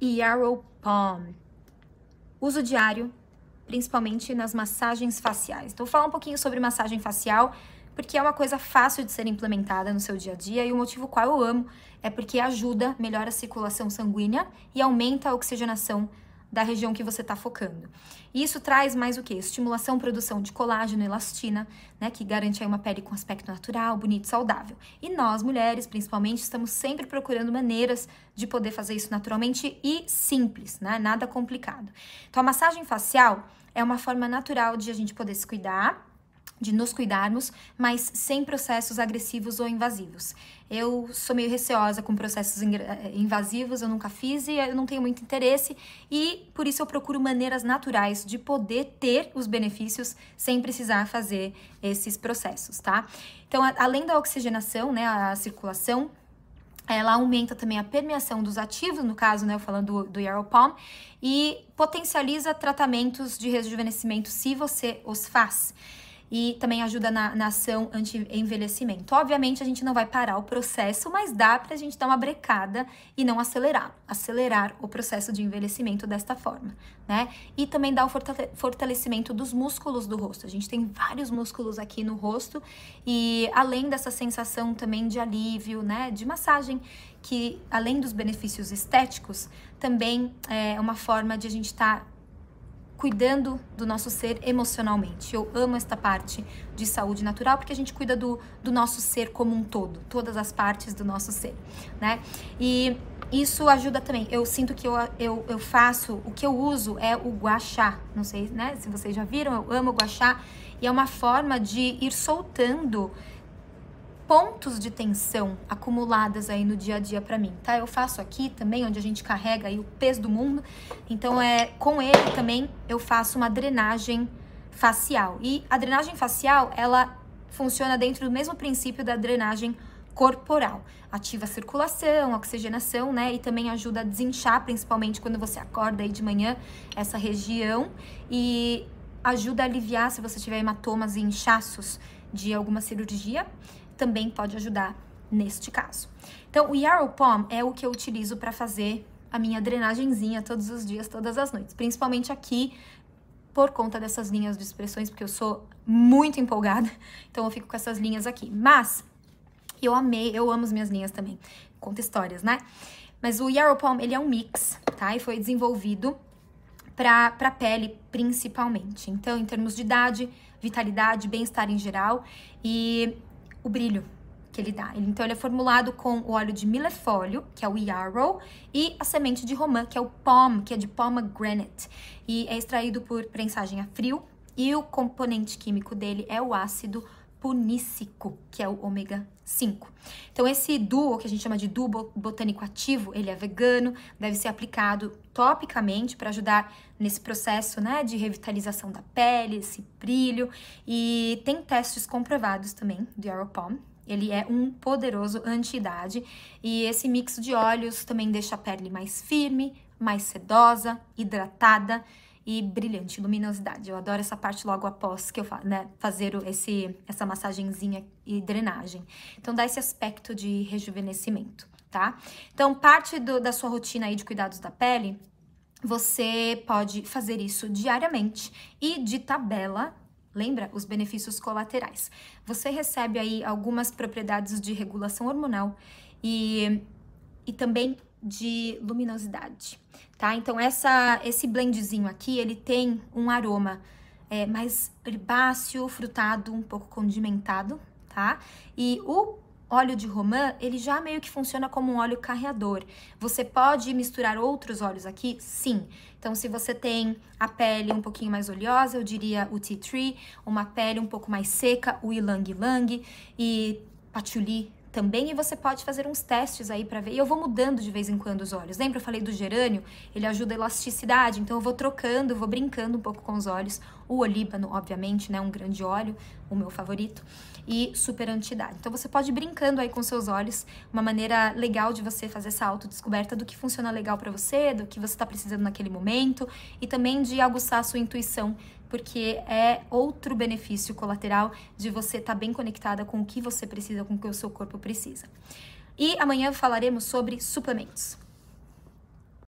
e Yarrow Palm. Uso diário, principalmente nas massagens faciais. Então, vou falar um pouquinho sobre massagem facial, porque é uma coisa fácil de ser implementada no seu dia a dia e o motivo qual eu amo é porque ajuda, melhora a circulação sanguínea e aumenta a oxigenação sanguínea da região que você está focando. E isso traz mais o que? Estimulação, produção de colágeno, elastina, né, que garante uma pele com aspecto natural, bonito, saudável. E nós, mulheres, principalmente, estamos sempre procurando maneiras de poder fazer isso naturalmente e simples, né, nada complicado. Então, a massagem facial é uma forma natural de a gente poder se cuidar, de nos cuidarmos, mas sem processos agressivos ou invasivos. Eu sou meio receosa com processos eh, invasivos, eu nunca fiz e eu não tenho muito interesse, e por isso eu procuro maneiras naturais de poder ter os benefícios sem precisar fazer esses processos, tá? Então, além da oxigenação, né, a circulação, ela aumenta também a permeação dos ativos, no caso, né, falando do, do Yarrow Palm, e potencializa tratamentos de rejuvenescimento se você os faz e também ajuda na, na ação anti-envelhecimento. Obviamente, a gente não vai parar o processo, mas dá para a gente dar uma brecada e não acelerar, acelerar o processo de envelhecimento desta forma, né? E também dá o fortalecimento dos músculos do rosto. A gente tem vários músculos aqui no rosto e além dessa sensação também de alívio, né, de massagem, que além dos benefícios estéticos, também é uma forma de a gente estar tá cuidando do nosso ser emocionalmente. Eu amo esta parte de saúde natural porque a gente cuida do, do nosso ser como um todo, todas as partes do nosso ser, né? E isso ajuda também. Eu sinto que eu, eu, eu faço, o que eu uso é o guachá. Não sei né, se vocês já viram, eu amo guachá. E é uma forma de ir soltando pontos de tensão acumuladas aí no dia a dia para mim, tá? Eu faço aqui também, onde a gente carrega aí o peso do mundo. Então, é com ele também eu faço uma drenagem facial. E a drenagem facial, ela funciona dentro do mesmo princípio da drenagem corporal. Ativa a circulação, a oxigenação, né? E também ajuda a desinchar, principalmente quando você acorda aí de manhã, essa região. E ajuda a aliviar se você tiver hematomas e inchaços de alguma cirurgia também pode ajudar neste caso. Então, o Yarrow Palm é o que eu utilizo para fazer a minha drenagemzinha todos os dias, todas as noites. Principalmente aqui, por conta dessas linhas de expressões, porque eu sou muito empolgada, então eu fico com essas linhas aqui. Mas, eu amei, eu amo as minhas linhas também. Conta histórias, né? Mas o Yarrow Palm, ele é um mix, tá? E foi desenvolvido para a pele, principalmente. Então, em termos de idade, vitalidade, bem-estar em geral. E o brilho que ele dá. Então, ele é formulado com o óleo de milefólio, que é o yarrow, e a semente de romã, que é o palm, que é de pomegranate, e é extraído por prensagem a frio, e o componente químico dele é o ácido punícico, que é o ômega 5. Então, esse duo, que a gente chama de duo botânico ativo, ele é vegano, deve ser aplicado topicamente para ajudar nesse processo né, de revitalização da pele, esse brilho. E tem testes comprovados também do Aeropalm. Ele é um poderoso anti-idade e esse mix de óleos também deixa a pele mais firme, mais sedosa, hidratada e brilhante, luminosidade. Eu adoro essa parte logo após que eu né, fazer esse, essa massagenzinha e drenagem. Então dá esse aspecto de rejuvenescimento, tá? Então parte do, da sua rotina aí de cuidados da pele, você pode fazer isso diariamente e de tabela Lembra os benefícios colaterais. Você recebe aí algumas propriedades de regulação hormonal e, e também de luminosidade, tá? Então, essa, esse blendzinho aqui, ele tem um aroma é, mais herbáceo, frutado, um pouco condimentado, tá? E o óleo de romã, ele já meio que funciona como um óleo carreador. Você pode misturar outros óleos aqui? Sim. Então, se você tem a pele um pouquinho mais oleosa, eu diria o tea tree, uma pele um pouco mais seca, o ylang ylang e patchouli também e você pode fazer uns testes aí para ver. E eu vou mudando de vez em quando os olhos. Lembra eu falei do gerânio? Ele ajuda a elasticidade, então eu vou trocando, vou brincando um pouco com os olhos. O olíbano, obviamente, né, um grande óleo, o meu favorito, e super antidade Então você pode ir brincando aí com seus olhos, uma maneira legal de você fazer essa autodescoberta do que funciona legal para você, do que você está precisando naquele momento e também de aguçar a sua intuição porque é outro benefício colateral de você estar tá bem conectada com o que você precisa, com o que o seu corpo precisa. E amanhã falaremos sobre suplementos.